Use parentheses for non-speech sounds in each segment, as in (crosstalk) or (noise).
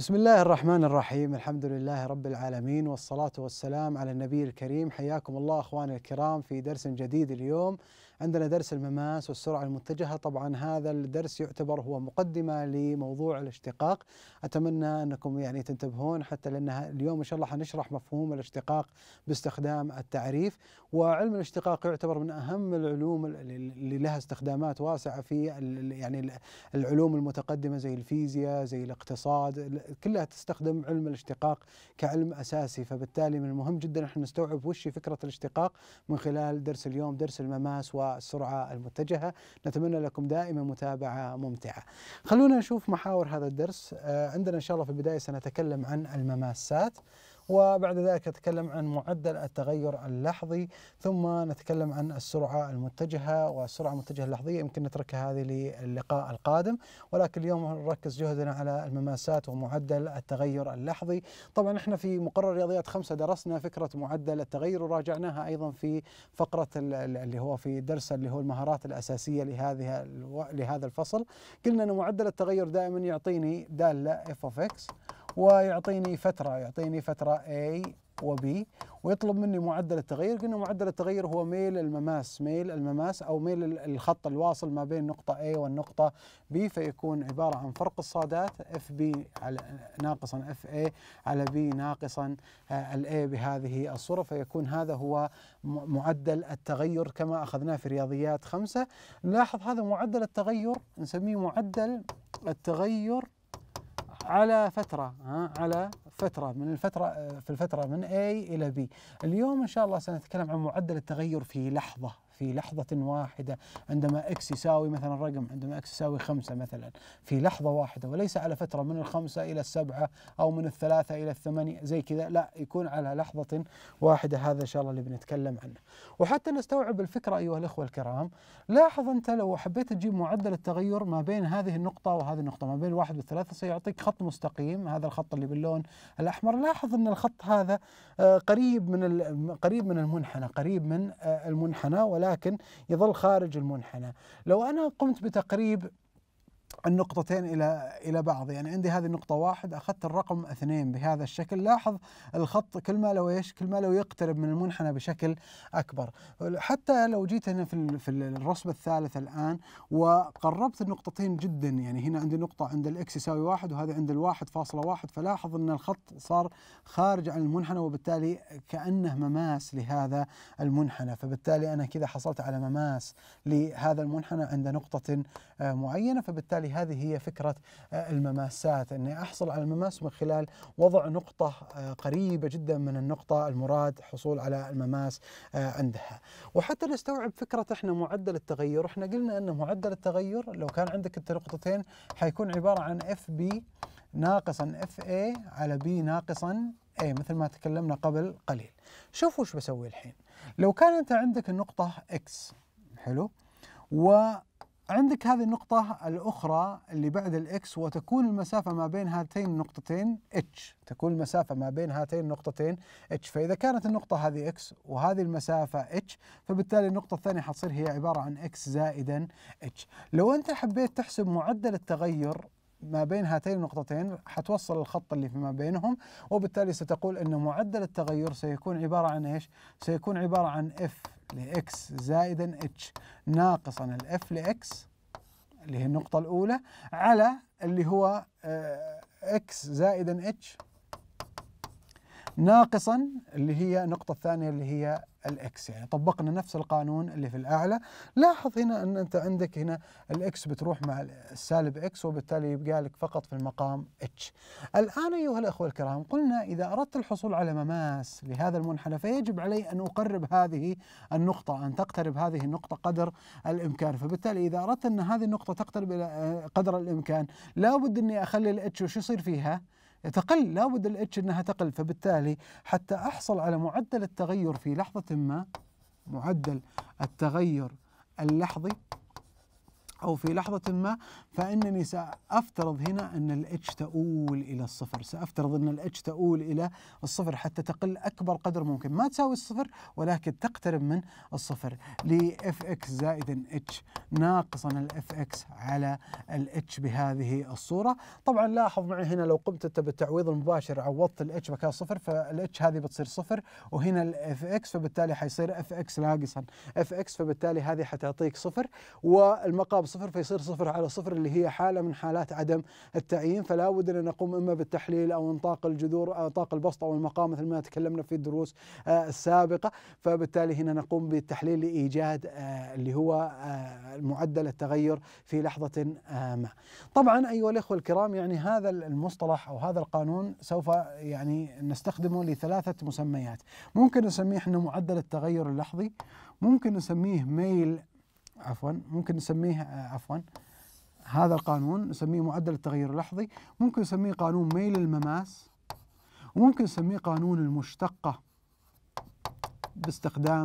بسم الله الرحمن الرحيم الحمد لله رب العالمين والصلاة والسلام على النبي الكريم حياكم الله أخواني الكرام في درس جديد اليوم عندنا درس المماس والسرعة المتجهة طبعا هذا الدرس يعتبر هو مقدمة لموضوع الاشتقاق أتمنى أنكم يعني تنتبهون حتى لأن اليوم إن شاء الله حنشرح مفهوم الاشتقاق باستخدام التعريف وعلم الاشتقاق يعتبر من أهم العلوم اللي لها استخدامات واسعة في يعني العلوم المتقدمة زي الفيزياء زي الاقتصاد كلها تستخدم علم الاشتقاق كعلم أساسي فبالتالي من المهم جدا أن نستوعب وش فكرة الاشتقاق من خلال درس اليوم درس المماس و والسرعة المتجهة نتمنى لكم دائما متابعة ممتعة خلونا نشوف محاور هذا الدرس آه، عندنا إن شاء الله في البداية سنتكلم عن المماسات وبعد ذلك نتكلم عن معدل التغير اللحظي ثم نتكلم عن السرعة المتجهة والسرعة المتجهة اللحظية يمكن نتركها هذه للقاء القادم ولكن اليوم نركز جهدنا على المماسات ومعدل التغير اللحظي طبعا احنا في مقرر رياضيات خمسة درسنا فكرة معدل التغير وراجعناها أيضا في فقرة اللي هو في درس اللي هو المهارات الأساسية لهذه لهذا الفصل قلنا أن معدل التغير دائما يعطيني دالة f of x ويعطيني فترة يعطيني فترة A و B ويطلب مني معدل التغير قلنا معدل التغير هو ميل المماس ميل المماس أو ميل الخط الواصل ما بين نقطة A والنقطة B فيكون عبارة عن فرق الصادات FB على ناقصا FA على B ناقصا آه، الA بهذه الصورة فيكون هذا هو معدل التغير كما أخذناه في رياضيات خمسة نلاحظ هذا معدل التغير نسميه معدل التغير على فترة ها على فترة من الفترة في الفترة من A إلى B اليوم إن شاء الله سنتكلم عن معدل التغير في لحظة في لحظة واحدة عندما اكس يساوي مثلا رقم عندما اكس يساوي خمسة مثلا في لحظة واحدة وليس على فترة من الخمسة إلى السبعة أو من الثلاثة إلى الثمانية زي كذا لا يكون على لحظة واحدة هذا إن شاء الله اللي بنتكلم عنه وحتى نستوعب الفكرة أيها الإخوة الكرام لاحظ أنت لو حبيت تجيب معدل التغير ما بين هذه النقطة وهذه النقطة ما بين الواحد والثلاثة سيعطيك خط مستقيم هذا الخط اللي باللون الأحمر لاحظ أن الخط هذا آه، قريب من قريب من المنحنى قريب من آه، المنحنى ولا لكن يظل خارج المنحنى لو أنا قمت بتقريب النقطتين الى الى بعض يعني عندي هذه النقطه واحد اخذت الرقم اثنين بهذا الشكل لاحظ الخط كل ما لو ايش كل ما لو يقترب من المنحنى بشكل اكبر حتى لو جيت هنا في في الرسم الثالث الان وقربت النقطتين جدا يعني هنا عندي نقطه عند الاكس يساوي واحد وهذا عند الواحد فاصلة واحد فلاحظ ان الخط صار خارج عن المنحنى وبالتالي كانه مماس لهذا المنحنى فبالتالي انا كذا حصلت على مماس لهذا المنحنى عند نقطه آه، معينه فبالتالي وبالتالي هذه هي فكرة آه، المماسات أني أحصل على المماس من خلال وضع نقطة آه، قريبة جدا من النقطة المراد حصول على المماس آه، عندها وحتى نستوعب فكرة إحنا معدل التغير إحنا قلنا أن معدل التغير لو كان عندك أنت نقطتين حيكون عبارة عن اف بي ناقصا اف اي على بي ناقصا اي مثل ما تكلمنا قبل قليل شوفوا وش بسوي الحين لو كان انت عندك النقطة اكس حلو و عندك هذه النقطة الأخرى اللي بعد الإكس وتكون المسافة ما بين هاتين النقطتين اتش تكون المسافة ما بين هاتين النقطتين اتش فإذا كانت النقطة هذه إكس وهذه المسافة اتش فبالتالي النقطة الثانية حتصير هي عبارة عن إكس زائدا اتش لو أنت حبيت تحسب معدل التغير ما بين هاتين النقطتين حتوصل الخط اللي فيما بينهم وبالتالي ستقول أن معدل التغير سيكون عبارة عن إيش؟ سيكون عبارة عن اف لإكس زائدا اتش ناقصا الإف لإكس اللي هي النقطة الأولى على اللي هو إكس آه، زائدا اتش ناقصا اللي هي النقطة الثانية اللي هي الاكس يعني طبقنا نفس القانون اللي في الاعلى لاحظ هنا ان انت عندك هنا الاكس بتروح مع السالب اكس وبالتالي يبقى لك فقط في المقام اتش الان ايها الاخوه الكرام قلنا اذا اردت الحصول على مماس لهذا المنحنى فيجب علي ان اقرب هذه النقطه ان تقترب هذه النقطه قدر الامكان فبالتالي اذا اردت ان هذه النقطه تقترب الى آه، قدر الامكان لابد اني اخلي الاتش وش يصير فيها؟ تقل لابد الاتش انها تقل فبالتالي حتى احصل على معدل التغير في لحظه ما معدل التغير اللحظي أو في لحظة ما فإنني سأفترض هنا أن الاتش تؤول إلى الصفر سأفترض أن الاتش تؤول إلى الصفر حتى تقل أكبر قدر ممكن ما تساوي الصفر ولكن تقترب من الصفر لـ إكس زائد اتش ناقصا الإف إكس على الاتش بهذه الصورة طبعا لاحظ معي هنا لو قمت أنت بالتعويض المباشر عوضت الاتش مكان صفر فالاتش هذه بتصير صفر وهنا الإف إكس فبالتالي حيصير إف إكس ناقصا إف إكس فبالتالي هذه حتعطيك صفر والمقام صفر فيصير صفر على صفر اللي هي حالة من حالات عدم التعيين فلا بد أن نقوم إما بالتحليل أو انطاق الجذور أو انطاق البسط أو المقام مثل ما تكلمنا في الدروس آه، السابقة فبالتالي هنا نقوم بالتحليل لإيجاد آه، اللي هو آه، معدل التغير في لحظة ما طبعا أيها الإخوة الكرام يعني هذا المصطلح أو هذا القانون سوف يعني نستخدمه لثلاثة مسميات ممكن نسميه احنا معدل التغير اللحظي ممكن نسميه ميل عفوا ممكن نسميه آه، عفوا هذا القانون نسميه معدل التغير اللحظي ممكن نسميه قانون ميل المماس وممكن نسميه قانون المشتقة باستخدام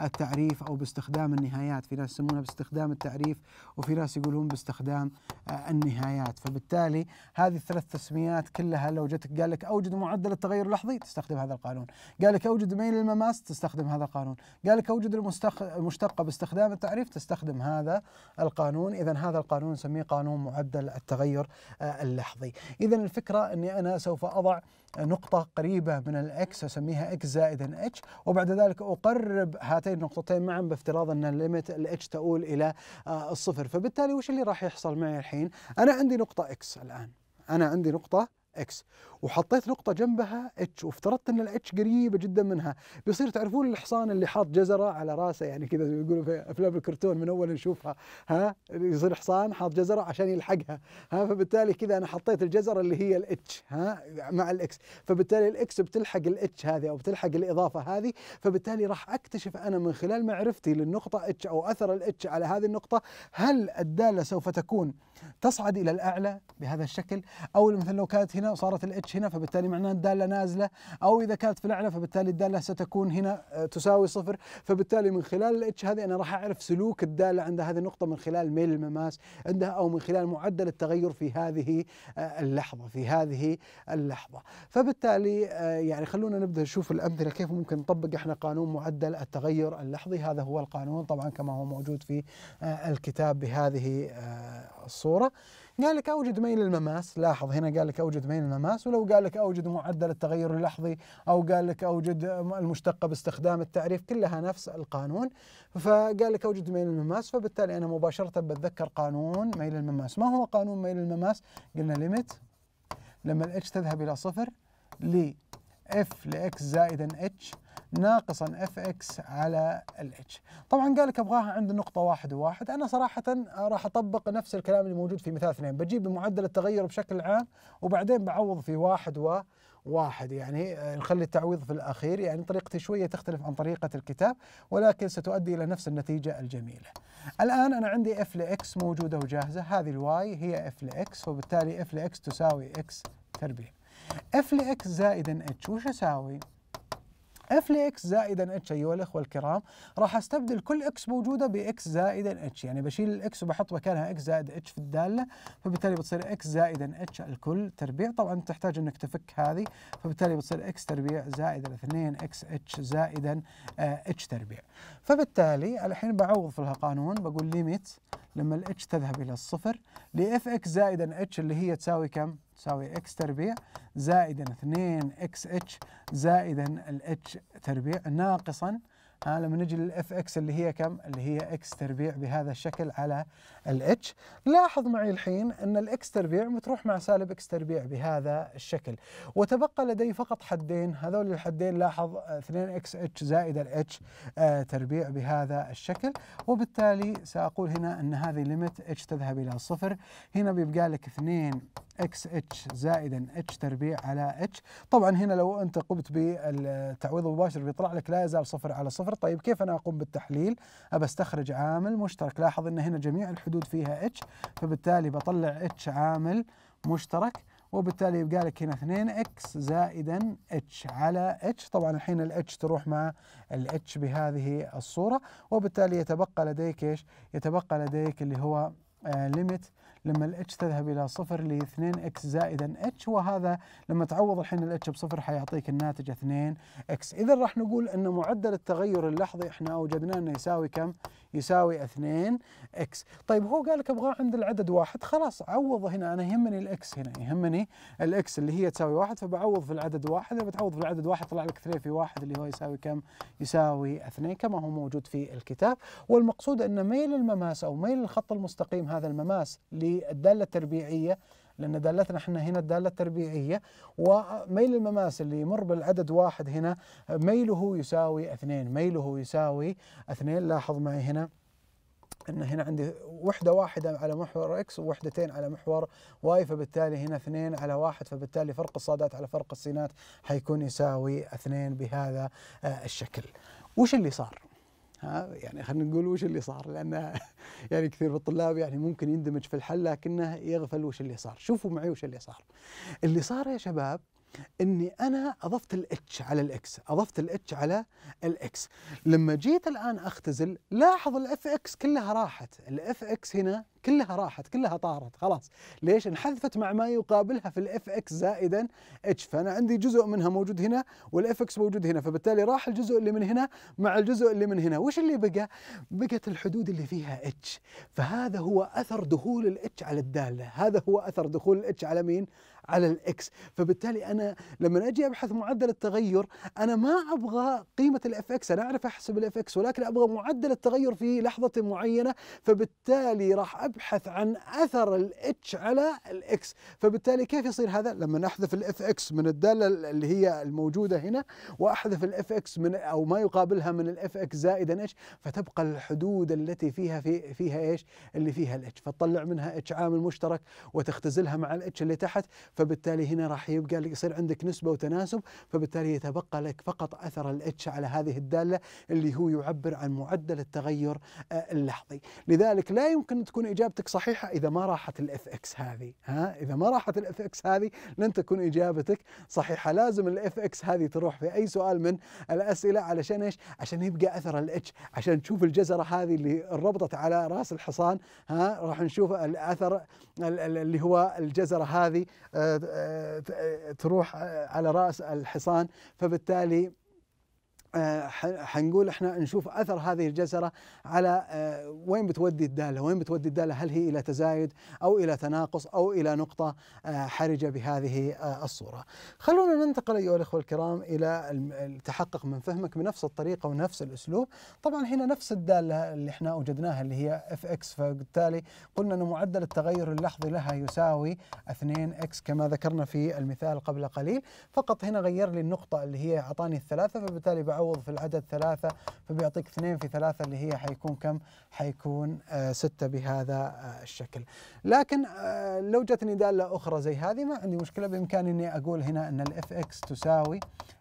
التعريف او باستخدام النهايات، في ناس يسمونها باستخدام التعريف وفي ناس يقولون باستخدام آه، النهايات، فبالتالي هذه الثلاث تسميات كلها لو جتك قال لك اوجد معدل التغير اللحظي تستخدم هذا القانون، قال لك اوجد ميل المماس تستخدم هذا القانون، قال لك اوجد المشتقه باستخدام التعريف تستخدم هذا القانون، اذا هذا القانون نسميه قانون معدل التغير آه، اللحظي، اذا الفكره اني انا سوف اضع نقطة قريبة من الاكس اسميها اكس زائد اتش وبعد ذلك اقرب هاتين النقطتين معا بافتراض ان الليمت الاتش تؤول الى آه، الصفر فبالتالي وش اللي راح يحصل معي الحين؟ انا عندي نقطة اكس الان انا عندي نقطة اكس وحطيت نقطه جنبها اتش وافترضت ان الاتش قريبه جدا منها بيصير تعرفون الحصان اللي حاط جزره على راسه يعني كذا يقولوا في افلام الكرتون من اول نشوفها ها يصير حصان حاط جزره عشان يلحقها ها فبالتالي كذا انا حطيت الجزره اللي هي الاتش ها مع الاكس فبالتالي الاكس بتلحق الاتش هذه او بتلحق الاضافه هذه فبالتالي راح اكتشف انا من خلال معرفتي للنقطه اتش او اثر الاتش على هذه النقطه هل الداله سوف تكون تصعد الى الاعلى بهذا الشكل او مثلا لو كانت هنا وصارت الاتش هنا فبالتالي معناه الداله نازله او اذا كانت في الاعلى فبالتالي الداله ستكون هنا آه، تساوي صفر فبالتالي من خلال الاتش هذه انا راح اعرف سلوك الداله عند هذه النقطه من خلال ميل المماس عندها او من خلال معدل التغير في هذه آه، اللحظه في هذه اللحظه فبالتالي آه، يعني خلونا نبدا نشوف الامثله كيف ممكن نطبق احنا قانون معدل التغير اللحظي هذا هو القانون طبعا كما هو موجود في الكتاب بهذه الصوره قال لك اوجد ميل المماس لاحظ هنا قال لك اوجد ميل المماس ولو قال لك اوجد معدل التغير اللحظي او قال لك اوجد المشتقه باستخدام التعريف كلها نفس القانون فقال لك اوجد ميل المماس فبالتالي انا مباشره بتذكر قانون ميل المماس ما هو قانون ميل المماس قلنا ليميت لما الاتش تذهب الى صفر ل اف لاكس زائدا اتش ناقصا اف اكس على الاتش طبعا قال لك ابغاها عند النقطه واحد وواحد انا صراحه راح اطبق نفس الكلام اللي موجود في مثال اثنين بجيب معدل التغير بشكل عام وبعدين بعوض في واحد و واحد يعني آه، نخلي التعويض في الأخير يعني طريقتي شوية تختلف عن طريقة الكتاب ولكن ستؤدي إلى نفس النتيجة الجميلة الآن أنا عندي اف لاكس موجودة وجاهزة هذه الواي هي اف لاكس وبالتالي اف لاكس تساوي اكس تربيع f لx زائدا h وش يساوي؟ اف لاكس زائدا اتش ايها الاخوه الكرام راح استبدل كل اكس موجوده باكس زائدا اتش يعني بشيل الاكس وبحط مكانها اكس زائد اتش في الداله فبالتالي بتصير اكس زائدا اتش الكل تربيع طبعا تحتاج انك تفك هذه فبالتالي بتصير اكس تربيع زائدا 2 اكس اتش زائدا اتش آه، تربيع فبالتالي الحين بعوض في القانون بقول ليميت لما الاتش تذهب الى الصفر لاف اكس زائدا اتش اللي هي تساوي كم؟ تساوي x تربيع زائدا 2 اكس اتش زائدا h تربيع ناقصا ها لما نجي للاف اكس اللي هي كم؟ اللي هي اكس تربيع بهذا الشكل على الاتش، لاحظ معي الحين ان الاكس تربيع متروح مع سالب اكس تربيع بهذا الشكل، وتبقى لدي فقط حدين، هذول الحدين لاحظ 2 اكس اتش زائد الاتش آه، تربيع بهذا الشكل، وبالتالي ساقول هنا ان هذه ليميت اتش تذهب الى الصفر، هنا بيبقى لك 2 اكس اتش زائدا اتش تربيع على اتش، طبعا هنا لو انت قمت بالتعويض المباشر بيطلع لك لا يزال صفر على صفر صفر طيب كيف أنا أقوم بالتحليل أبى أستخرج عامل مشترك لاحظ أن هنا جميع الحدود فيها اتش فبالتالي بطلع اتش عامل مشترك وبالتالي يبقى لك هنا 2 اكس زائدا اتش على اتش طبعا الحين الاتش تروح مع الاتش بهذه الصوره وبالتالي يتبقى لديك ايش؟ يتبقى لديك اللي هو ليميت آه لما الاتش تذهب الى صفر ل 2 اكس زائدا اتش وهذا لما تعوض الحين الاتش بصفر حيعطيك الناتج 2 اكس، اذا راح نقول ان معدل التغير اللحظي احنا اوجدناه انه يساوي كم؟ يساوي 2 اكس طيب هو قال لك ابغاه عند العدد واحد خلاص عوض هنا انا يهمني الاكس هنا يهمني الاكس اللي هي تساوي واحد فبعوض في العدد واحد بتعوض في العدد واحد طلع لك 2 في واحد اللي هو يساوي كم يساوي 2 كما هو موجود في الكتاب والمقصود ان ميل المماس او ميل الخط المستقيم هذا المماس للداله التربيعيه لأن دالتنا احنا هنا الدالة التربيعية وميل المماس اللي يمر بالعدد واحد هنا ميله يساوي اثنين ميله يساوي اثنين لاحظ معي هنا ان هنا عندي وحده واحده على محور اكس ووحدتين على محور واي فبالتالي هنا اثنين على واحد فبالتالي فرق الصادات على فرق السينات حيكون يساوي اثنين بهذا آه، الشكل. وش اللي صار؟ ها يعني خلينا نقول وش اللي صار لان (laughs) يعني كثير من الطلاب يعني ممكن يندمج في الحل لكنه يغفل وش اللي صار، شوفوا معي وش اللي صار. اللي صار يا شباب اني انا اضفت الاتش على الاكس، اضفت الاتش على الاكس، لما جيت الان اختزل لاحظ الاف اكس كلها راحت، الاف اكس هنا كلها راحت كلها طارت خلاص ليش انحذفت مع ما يقابلها في الاف اكس زائدا اتش فانا عندي جزء منها موجود هنا والاف اكس موجود هنا فبالتالي راح الجزء اللي من هنا مع الجزء اللي من هنا وش اللي بقى بقت الحدود اللي فيها اتش فهذا هو اثر دخول الاتش على الداله هذا هو اثر دخول الاتش على مين على الاكس فبالتالي انا لما اجي ابحث معدل التغير انا ما ابغى قيمه الاف اكس انا اعرف احسب الاف اكس ولكن ابغى معدل التغير في لحظه معينه فبالتالي راح أب يبحث عن اثر الاتش على الاكس فبالتالي كيف يصير هذا لما نحذف الاف اكس من الداله اللي هي الموجوده هنا واحذف الاف اكس من او ما يقابلها من الاف اكس زائدا اتش فتبقى الحدود التي فيها في فيها ايش اللي فيها الاتش فتطلع منها اتش عامل مشترك وتختزلها مع الاتش اللي تحت فبالتالي هنا راح يبقى يصير عندك نسبه وتناسب فبالتالي يتبقى لك فقط اثر الاتش على هذه الداله اللي هو يعبر عن معدل التغير آه، اللحظي لذلك لا يمكن تكون اجابتك صحيحه اذا ما راحت الاف اكس هذه ها اذا ما راحت الاف اكس هذه لن تكون اجابتك صحيحه لازم الاف اكس هذه تروح في اي سؤال من الاسئله علشان ايش عشان يبقى اثر الاتش عشان تشوف الجزره هذه اللي ربطت على راس الحصان ها راح نشوف الاثر اللي هو الجزره هذه آه، آه، آه، تروح على راس الحصان فبالتالي آه، حنقول احنا نشوف اثر هذه الجزره على آه، وين بتودي الداله، وين بتودي الداله؟ هل هي الى تزايد او الى تناقص او الى نقطه آه، حرجه بهذه الصوره. خلونا ننتقل ايها الاخوه الكرام الى التحقق من فهمك بنفس الطريقه ونفس الاسلوب، طبعا هنا نفس الداله اللي احنا اوجدناها اللي هي اف اكس فبالتالي قلنا ان معدل التغير اللحظي لها يساوي 2 اكس كما ذكرنا في المثال قبل قليل، فقط هنا غير لي النقطه اللي هي اعطاني الثلاثه فبالتالي بعد تعوض في العدد ثلاثة فبيعطيك اثنين في ثلاثة اللي هي حيكون كم؟ حيكون آه، ستة بهذا آه، الشكل لكن آه، لو جتني دالة أخرى زي هذه ما عندي مشكلة بإمكاني أني أقول هنا أن الاف اكس تساوي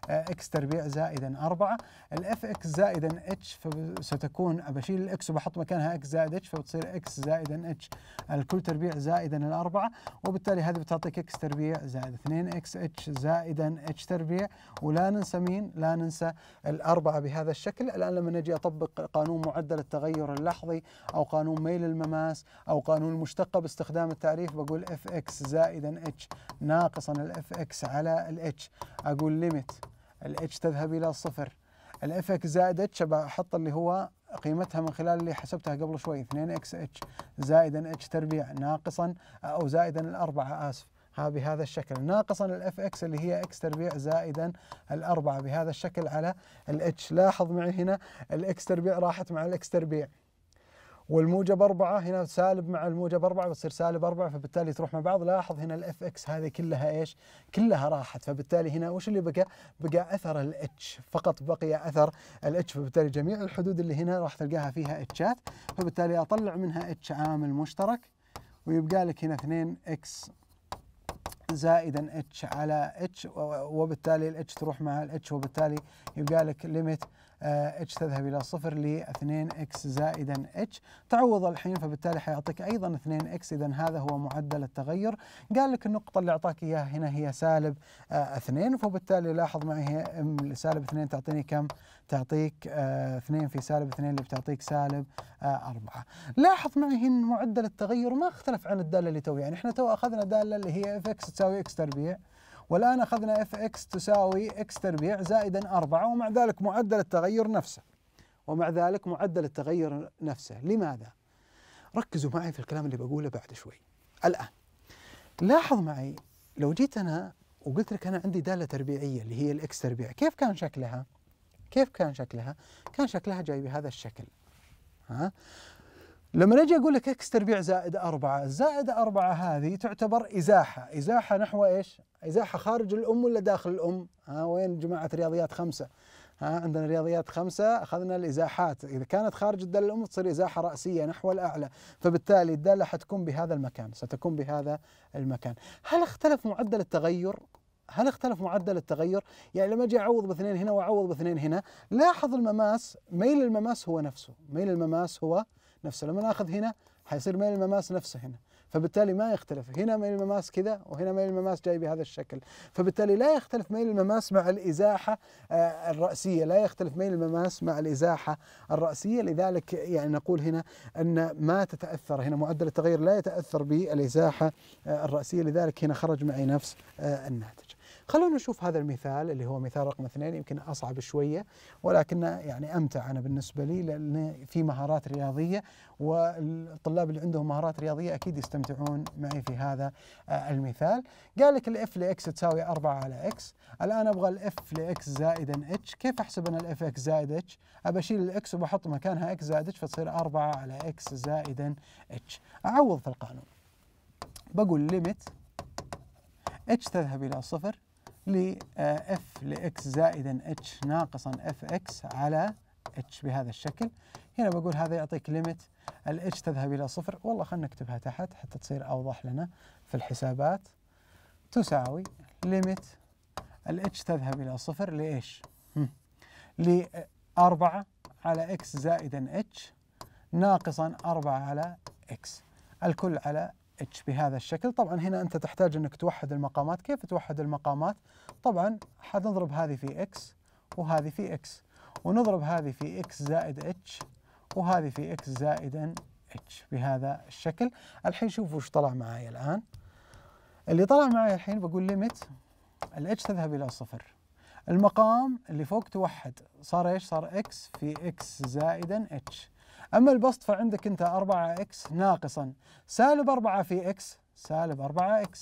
اكس تربيع زائدا 4 الاف اكس زائدا اتش فستكون بشيل الاكس وبحط مكانها اكس زائد اتش فبتصير اكس زائدا اتش الكل تربيع زائدا الأربعة وبالتالي هذه بتعطيك اكس تربيع زائد 2 اكس اتش زائدا اتش تربيع ولا ننسى مين؟ لا ننسى الأربعة بهذا الشكل الآن لما نجي أطبق قانون معدل التغير اللحظي أو قانون ميل المماس أو قانون المشتقة باستخدام التعريف بقول اف اكس زائدا اتش ناقصا الاف اكس على الاتش أقول ليميت الاتش تذهب إلى الصفر الاف اكس زائد اتش بحط اللي هو قيمتها من خلال اللي حسبتها قبل شوي 2 اكس اتش زائدا اتش تربيع ناقصا او زائدا الاربعه اسف ها بهذا الشكل ناقصا الاف اكس اللي هي اكس تربيع زائدا الاربعه بهذا الشكل على الاتش لاحظ معي هنا الاكس تربيع راحت مع الاكس تربيع والموجب أربعة هنا سالب مع الموجب أربعة بتصير سالب أربعة فبالتالي تروح مع بعض لاحظ هنا الاف اكس هذه كلها ايش كلها راحت فبالتالي هنا وش اللي بقى بقى أثر الاتش فقط بقي أثر الاتش فبالتالي جميع الحدود اللي هنا راح تلقاها فيها اتشات فبالتالي أطلع منها اتش عامل مشترك ويبقى لك هنا 2 اكس زائدا اتش على اتش وبالتالي الاتش تروح مع الاتش وبالتالي يبقى لك ليميت اتش آه، تذهب الى صفر ل 2 اكس زائدا اتش تعوض الحين فبالتالي حيعطيك ايضا 2 اكس اذا هذا هو معدل التغير قال لك النقطه اللي اعطاك اياها هنا هي سالب 2 آه، فبالتالي لاحظ معي هي سالب 2 تعطيني كم؟ تعطيك 2 آه، في سالب 2 اللي بتعطيك سالب 4 لاحظ معي هنا معدل التغير ما اختلف عن الداله اللي تو يعني احنا تو اخذنا داله اللي هي اف اكس تساوي اكس تربيع والآن أخذنا اف اكس تساوي اكس تربيع زائدا 4 ومع ذلك معدل التغير نفسه ومع ذلك معدل التغير نفسه لماذا؟ ركزوا معي في الكلام اللي بقوله بعد شوي الآن لاحظ معي لو جيت أنا وقلت لك أنا عندي دالة تربيعية اللي هي الاكس تربيع كيف كان شكلها؟ كيف كان شكلها؟ كان شكلها جاي بهذا الشكل ها؟ لما نجي اقول لك اكس تربيع زائد أربعة، زائد أربعة هذه تعتبر ازاحه، ازاحه نحو ايش؟ ازاحه خارج الام ولا داخل الام؟ ها وين جماعه رياضيات خمسه؟ ها عندنا رياضيات خمسة أخذنا الإزاحات إذا كانت خارج الدالة الأم تصير إزاحة رأسية نحو الأعلى فبالتالي الدالة حتكون بهذا المكان ستكون بهذا المكان هل اختلف معدل التغير؟ هل اختلف معدل التغير؟ يعني لما اجي اعوض باثنين هنا واعوض باثنين هنا، لاحظ المماس، ميل المماس هو نفسه، ميل المماس هو نفسه لما ناخذ هنا حيصير ميل المماس نفسه هنا فبالتالي ما يختلف هنا ميل المماس كذا وهنا ميل المماس جاي بهذا الشكل فبالتالي لا يختلف ميل المماس مع الإزاحة آه، الرأسية لا يختلف ميل المماس مع الإزاحة الرأسية لذلك يعني نقول هنا أن ما تتأثر هنا معدل التغير لا يتأثر بالإزاحة آه، الرأسية لذلك هنا خرج معي نفس آه، الناتج خلونا نشوف هذا المثال اللي هو مثال رقم اثنين يمكن اصعب شويه ولكنه يعني امتع انا بالنسبه لي لان في مهارات رياضيه والطلاب اللي عندهم مهارات رياضيه اكيد يستمتعون معي في هذا آه، المثال قال لك الاف لاكس تساوي 4 على اكس الان ابغى الاف لاكس زائدا اتش كيف احسب انا الاف اكس زائد اتش ابى اشيل الاكس وبحط مكانها اكس زائد اتش فتصير 4 على اكس زائدا اتش اعوض في القانون بقول ليميت اتش تذهب الى صفر لإف آه، لإكس زائدا اتش ناقصا اف اكس على اتش بهذا الشكل هنا بقول هذا يعطيك ليميت الاتش تذهب إلى صفر والله خلنا نكتبها تحت حتى تصير أوضح لنا في الحسابات تساوي ليميت الاتش تذهب إلى صفر لإيش؟ 4 على اكس زائدا اتش ناقصا 4 على اكس الكل على اتش بهذا الشكل طبعا هنا انت تحتاج انك توحد المقامات كيف توحد المقامات طبعا حنضرب هذه في اكس وهذه في اكس ونضرب هذه في اكس زائد اتش وهذه في اكس زائدا اتش بهذا الشكل الحين شوفوا وش طلع معي الان اللي طلع معي الحين بقول ليميت الاتش تذهب الى صفر المقام اللي فوق توحد صار ايش صار اكس في اكس زائدا اتش أما البسط فعندك أنت 4x ناقصا سالب 4 في x سالب 4x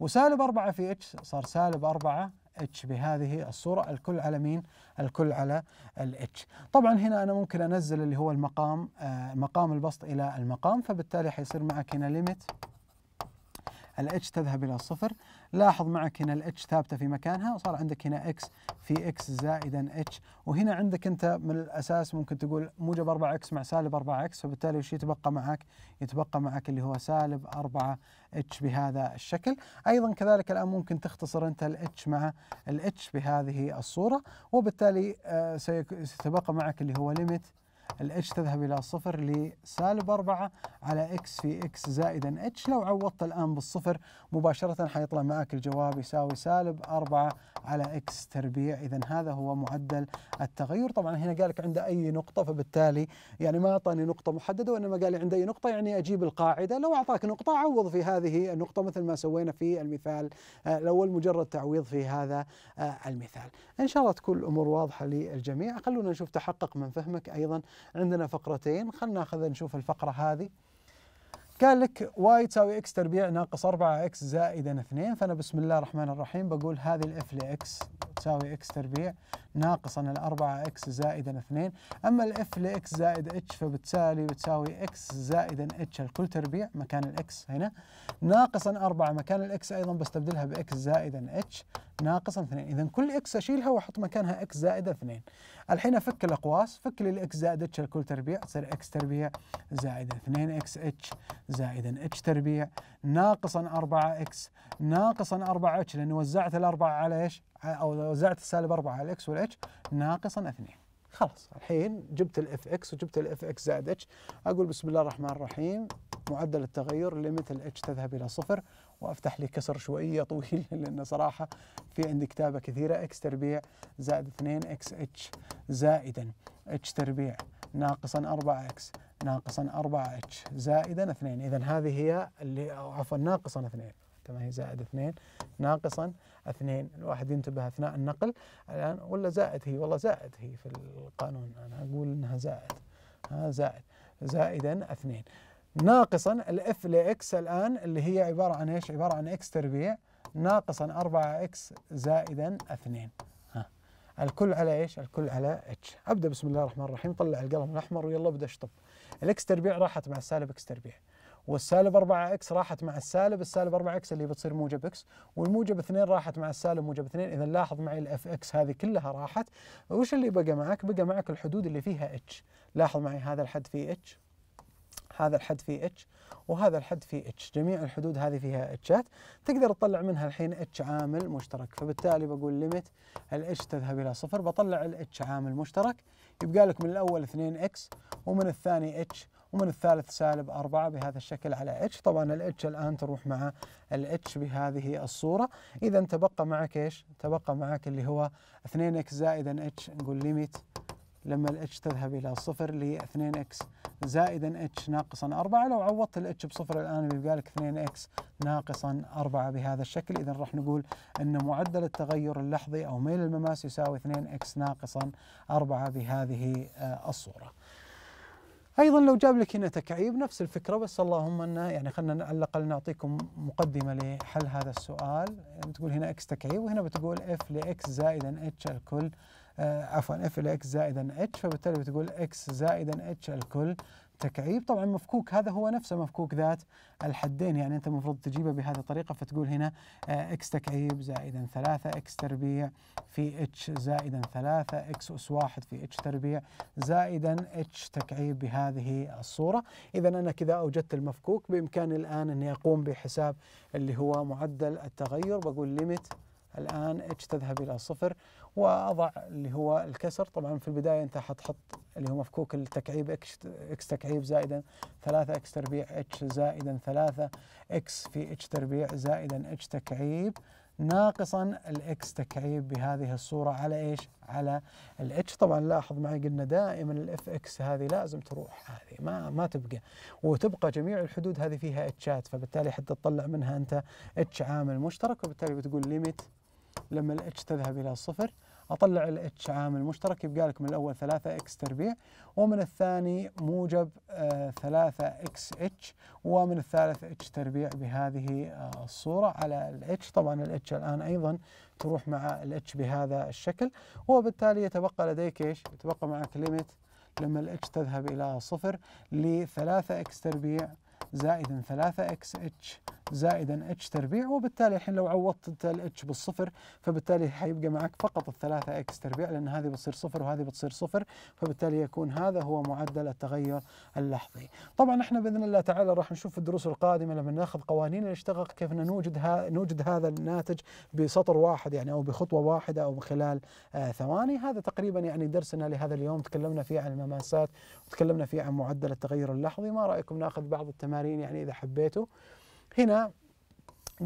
وسالب 4 في h صار سالب 4 h بهذه الصورة الكل على مين؟ الكل على ال h طبعا هنا أنا ممكن أنزل اللي هو المقام آه مقام البسط إلى المقام فبالتالي حيصير معك هنا ليميت الاتش تذهب إلى الصفر لاحظ معك هنا الاتش ثابتة في مكانها وصار عندك هنا اكس في اكس زائدا اتش وهنا عندك أنت من الأساس ممكن تقول موجب 4 اكس مع سالب 4 اكس فبالتالي وش يتبقى معك؟ يتبقى معك اللي هو سالب 4 اتش بهذا الشكل أيضا كذلك الآن ممكن تختصر أنت الاتش مع الاتش بهذه الصورة وبالتالي آه، سيتبقى معك اللي هو ليميت الاتش تذهب إلى صفر لسالب 4 على اكس في اكس زائدا اتش لو عوضت الآن بالصفر مباشرة حيطلع معك الجواب يساوي سالب 4 على اكس تربيع إذا هذا هو معدل التغير طبعا هنا قال لك عند أي نقطة فبالتالي يعني ما أعطاني نقطة محددة وإنما قال لي عند أي نقطة يعني أجيب القاعدة لو أعطاك نقطة عوض في هذه النقطة مثل ما سوينا في المثال آه، الأول مجرد تعويض في هذا آه، المثال إن شاء الله تكون الأمور واضحة للجميع خلونا نشوف تحقق من فهمك أيضا عندنا فقرتين خلنا ناخذ نشوف الفقرة هذه قال لك واي تساوي اكس تربيع ناقص 4 اكس زائدا 2 فانا بسم الله الرحمن الرحيم بقول هذه الاف لاكس تساوي اكس تربيع ناقصا ال 4 اكس زائدا 2 اما الاف لاكس زائد اتش فبالتالي بتساوي اكس زائدا اتش الكل تربيع مكان الاكس هنا ناقصا 4 مكان الاكس ايضا بستبدلها باكس زائدا اتش ناقصا 2 اذا كل اكس اشيلها واحط مكانها اكس زائد 2 الحين افك الاقواس فك لي الاكس زائد اتش الكل تربيع تصير اكس تربيع زائد 2 اكس اتش زائد اتش تربيع ناقصا 4 اكس ناقصا 4 اتش لاني وزعت الاربعه على ايش؟ او وزعت السالب 4 على الاكس والاتش ناقصا 2 خلاص الحين جبت الاف اكس وجبت الاف اكس زائد اتش اقول بسم الله الرحمن الرحيم معدل التغير ليميت الاتش تذهب الى صفر وافتح لي كسر شويه طويل (laughs) لان صراحه في عندي كتابه كثيره اكس تربيع زائد 2 اكس اتش زائدا اتش تربيع ناقصا 4 اكس ناقصا 4 اتش زائدا 2 اذا هذه هي اللي عفوا ناقصا 2 كما هي زائد 2 ناقصا 2 الواحد ينتبه اثناء النقل الان ولا زائد هي والله زائد هي في القانون انا اقول انها زائد ها زائد زائدا 2 ناقصا الاف لاكس الان اللي هي عباره عن ايش؟ عباره عن اكس تربيع ناقصا 4 اكس زائدا 2 ها الكل على ايش؟ الكل على اتش ابدا بسم الله الرحمن الرحيم طلع القلم الاحمر ويلا ابدا اشطب الاكس تربيع راحت مع السالب اكس تربيع والسالب 4 اكس راحت مع السالب السالب 4 اكس اللي بتصير موجب اكس والموجب 2 راحت مع السالب موجب 2 اذا لاحظ معي الاف اكس هذه كلها راحت وش اللي بقى معك بقى معك الحدود اللي فيها اتش لاحظ معي هذا الحد فيه اتش هذا الحد فيه اتش وهذا الحد فيه اتش جميع الحدود هذه فيها اتشات تقدر تطلع منها الحين اتش عامل مشترك فبالتالي بقول ليميت الاتش تذهب الى صفر بطلع الاتش عامل مشترك يبقى لك من الاول 2 اكس ومن الثاني اتش ومن الثالث سالب 4 بهذا الشكل على اتش طبعا الاتش الان تروح مع الاتش بهذه الصوره اذا تبقى معك ايش تبقى معك اللي هو 2 اكس زائدا اتش نقول ليميت لما الاتش تذهب الى صفر اللي هي 2 اكس زائدا اتش ناقصا 4 لو عوضت الاتش بصفر الان لك 2 اكس ناقصا 4 بهذا الشكل اذا راح نقول ان معدل التغير اللحظي او ميل المماس يساوي 2 اكس ناقصا 4 بهذه آه، الصوره. ايضا لو جاب لك هنا تكعيب نفس الفكره بس اللهم انه يعني خلينا على الاقل نعطيكم مقدمه لحل هذا السؤال بتقول هنا اكس تكعيب وهنا بتقول اف لاكس زائدا اتش الكل آه، عفوا اف ال اكس زائدا اتش فبالتالي بتقول اكس زائدا اتش الكل تكعيب طبعا مفكوك هذا هو نفسه مفكوك ذات الحدين يعني انت المفروض تجيبه بهذه الطريقه فتقول هنا اكس آه، تكعيب زائدا ثلاثة اكس تربيع في اتش زائدا ثلاثة اكس اس واحد في اتش تربيع زائدا اتش تكعيب بهذه الصوره اذا انا كذا اوجدت المفكوك بامكاني الان اني اقوم بحساب اللي هو معدل التغير بقول ليميت الآن اتش تذهب إلى صفر وأضع اللي هو الكسر طبعا في البداية أنت حتحط اللي هو مفكوك التكعيب اكس اكس تكعيب زائدا 3 اكس تربيع اتش زائدا 3 اكس في اتش تربيع زائدا اتش تكعيب ناقصا الاكس تكعيب بهذه الصورة على ايش؟ على الاتش طبعا لاحظ معي قلنا دائما الاف اكس هذه لازم تروح هذه ما ما تبقى وتبقى جميع الحدود هذه فيها اتشات فبالتالي حتى تطلع منها انت اتش عامل مشترك وبالتالي بتقول ليميت لما الاتش تذهب الى صفر اطلع الاتش عامل مشترك يبقى لك من الاول 3 اكس تربيع ومن الثاني موجب 3 آه، اكس اتش ومن الثالث اتش تربيع بهذه آه، الصوره على الاتش طبعا الاتش الان ايضا تروح مع الاتش بهذا الشكل وبالتالي يتبقى لديك ايش؟ يتبقى معك ليميت لما الاتش تذهب الى صفر ل 3 اكس تربيع زائدا 3 اكس اتش زائدا اتش تربيع وبالتالي الحين لو عوضت انت الاتش بالصفر فبالتالي حيبقى معك فقط الثلاثة اكس تربيع لان هذه بتصير صفر وهذه بتصير صفر فبالتالي يكون هذا هو معدل التغير اللحظي. طبعا احنا باذن الله تعالى راح نشوف في الدروس القادمة لما ناخذ قوانين الاشتقاق كيف نوجد ها نوجد هذا الناتج بسطر واحد يعني او بخطوة واحدة او خلال آه ثواني هذا تقريبا يعني درسنا لهذا اليوم تكلمنا فيه عن المماسات وتكلمنا فيه عن معدل التغير اللحظي ما رايكم ناخذ بعض التمارين يعني اذا حبيتوا هنا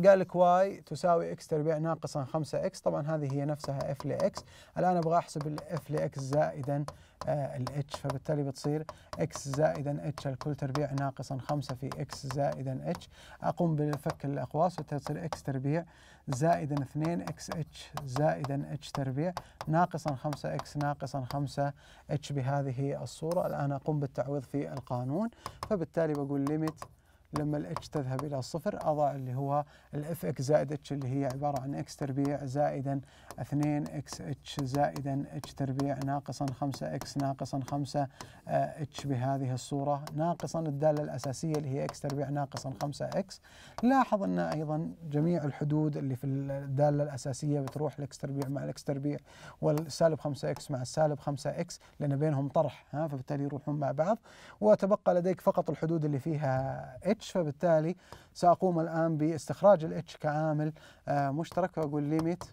قال لك واي تساوي اكس تربيع ناقصا 5 اكس طبعا هذه هي نفسها اف x الان ابغى احسب الاف x زائدا آه، الاتش فبالتالي بتصير اكس زائدا اتش الكل تربيع ناقصا 5 في اكس زائدا اتش اقوم بفك الاقواس وتصير اكس تربيع زائدا 2 اكس اتش زائدا اتش تربيع ناقصا 5 اكس ناقصا 5 اتش بهذه الصوره الان اقوم بالتعويض في القانون فبالتالي بقول ليميت لما الاتش تذهب الى الصفر اضع اللي هو الاف اكس زائد اتش اللي هي عباره عن اكس تربيع زائدا 2 اكس اتش زائدا اتش تربيع ناقصا 5 اكس ناقصا 5 آه، اتش بهذه الصوره ناقصا الداله الاساسيه اللي هي اكس تربيع ناقصا 5 اكس لاحظ ان ايضا جميع الحدود اللي في الداله الاساسيه بتروح الاكس تربيع مع الاكس تربيع والسالب 5 اكس مع السالب 5 اكس لان بينهم طرح ها فبالتالي يروحون مع بعض وتبقى لديك فقط الحدود اللي فيها اتش الاتش فبالتالي ساقوم الان باستخراج الاتش كعامل آه، مشترك واقول ليميت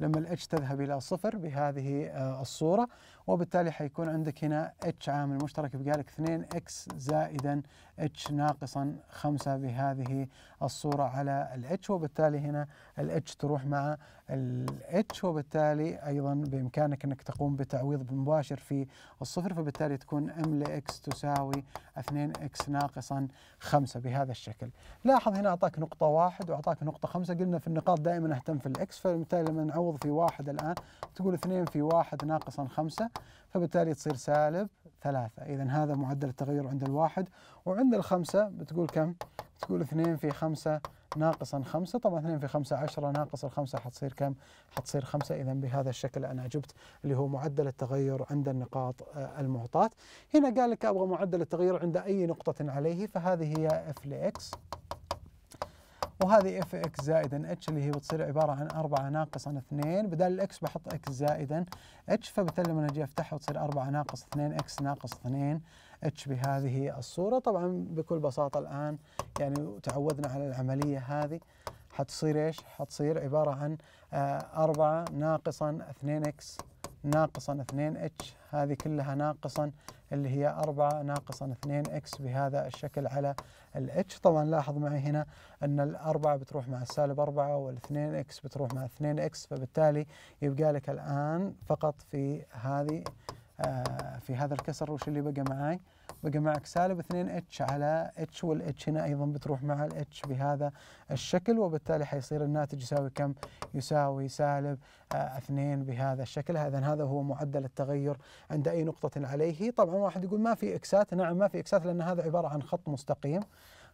لما الاتش تذهب الى صفر بهذه آه، الصوره وبالتالي حيكون عندك هنا اتش عامل مشترك يبقى لك 2 اكس زائدا اتش ناقصا 5 بهذه الصورة على الاتش وبالتالي هنا الاتش تروح مع الاتش وبالتالي ايضا بامكانك انك تقوم بتعويض مباشر في الصفر فبالتالي تكون ام لاكس تساوي 2 اكس ناقصا 5 بهذا الشكل. لاحظ هنا اعطاك نقطة واحد واعطاك نقطة خمسة قلنا في النقاط دائما اهتم في الاكس فبالتالي لما نعوض في واحد الان تقول 2 في واحد ناقصا 5 فبالتالي تصير سالب ثلاثة إذا هذا معدل التغير عند الواحد وعند الخمسة بتقول كم؟ تقول اثنين في خمسة ناقصا خمسة طبعا اثنين في خمسة عشرة ناقص الخمسة حتصير كم؟ حتصير خمسة إذا بهذا الشكل أنا جبت اللي هو معدل التغير عند النقاط آه، المعطاة هنا قال لك أبغى معدل التغير عند أي نقطة عليه فهذه هي اف لإكس وهذه اف اكس زائدا اتش اللي هي بتصير عباره عن 4 ناقص 2 بدل الاكس بحط اكس زائدا اتش فبالتالي لما اجي افتحها بتصير 4 ناقص 2 اكس ناقص 2 اتش بهذه الصوره طبعا بكل بساطه الان يعني تعودنا على العمليه هذه حتصير ايش؟ حتصير عباره عن 4 آه، ناقصا 2 اكس ناقصا 2 اتش هذه كلها ناقصا اللي هي 4 ناقصا 2 اكس بهذا الشكل على الاتش طبعا لاحظ معي هنا ان الأربعة بتروح مع السالب 4 والاثنين اكس بتروح مع 2 اكس فبالتالي يبقى لك الآن فقط في هذه آه، في هذا الكسر وش اللي بقى معاي؟ بقى معك سالب 2 اتش على اتش والاتش هنا ايضا بتروح مع الاتش بهذا الشكل وبالتالي حيصير الناتج يساوي كم؟ يساوي سالب 2 آه، بهذا الشكل، اذا هذا هو معدل التغير عند اي نقطة عليه، طبعا واحد يقول ما في اكسات، نعم ما في اكسات لان هذا عبارة عن خط مستقيم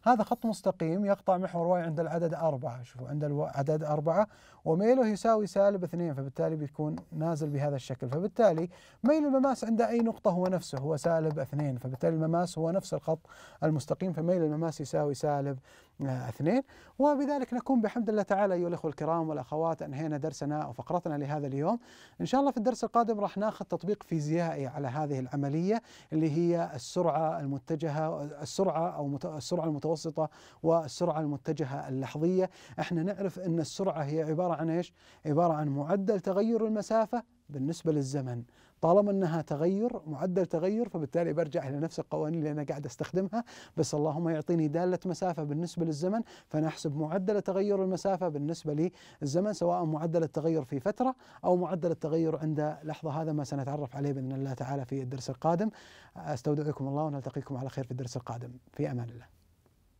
هذا خط مستقيم يقطع محور واي عند العدد أربعة شوفوا عند العدد أربعة وميله يساوي سالب اثنين فبالتالي بيكون نازل بهذا الشكل فبالتالي ميل المماس عند أي نقطة هو نفسه هو سالب اثنين فبالتالي المماس هو نفس الخط المستقيم فميل المماس يساوي سالب آه، اثنين وبذلك نكون بحمد الله تعالى أيها الأخوة الكرام والأخوات أنهينا درسنا وفقرتنا لهذا اليوم إن شاء الله في الدرس القادم راح ناخذ تطبيق فيزيائي على هذه العملية اللي هي السرعة المتجهة السرعة أو السرعة المتوسطة المتوسطة والسرعة المتجهة اللحظية احنا نعرف أن السرعة هي عبارة عن إيش؟ عبارة عن معدل تغير المسافة بالنسبة للزمن طالما انها تغير معدل تغير فبالتالي برجع الى نفس القوانين اللي انا قاعد استخدمها بس اللهم يعطيني داله مسافه بالنسبه للزمن فانا احسب معدل تغير المسافه بالنسبه للزمن سواء معدل التغير في فتره او معدل التغير عند لحظه هذا ما سنتعرف عليه باذن الله تعالى في الدرس القادم استودعكم الله ونلتقيكم على خير في الدرس القادم في امان الله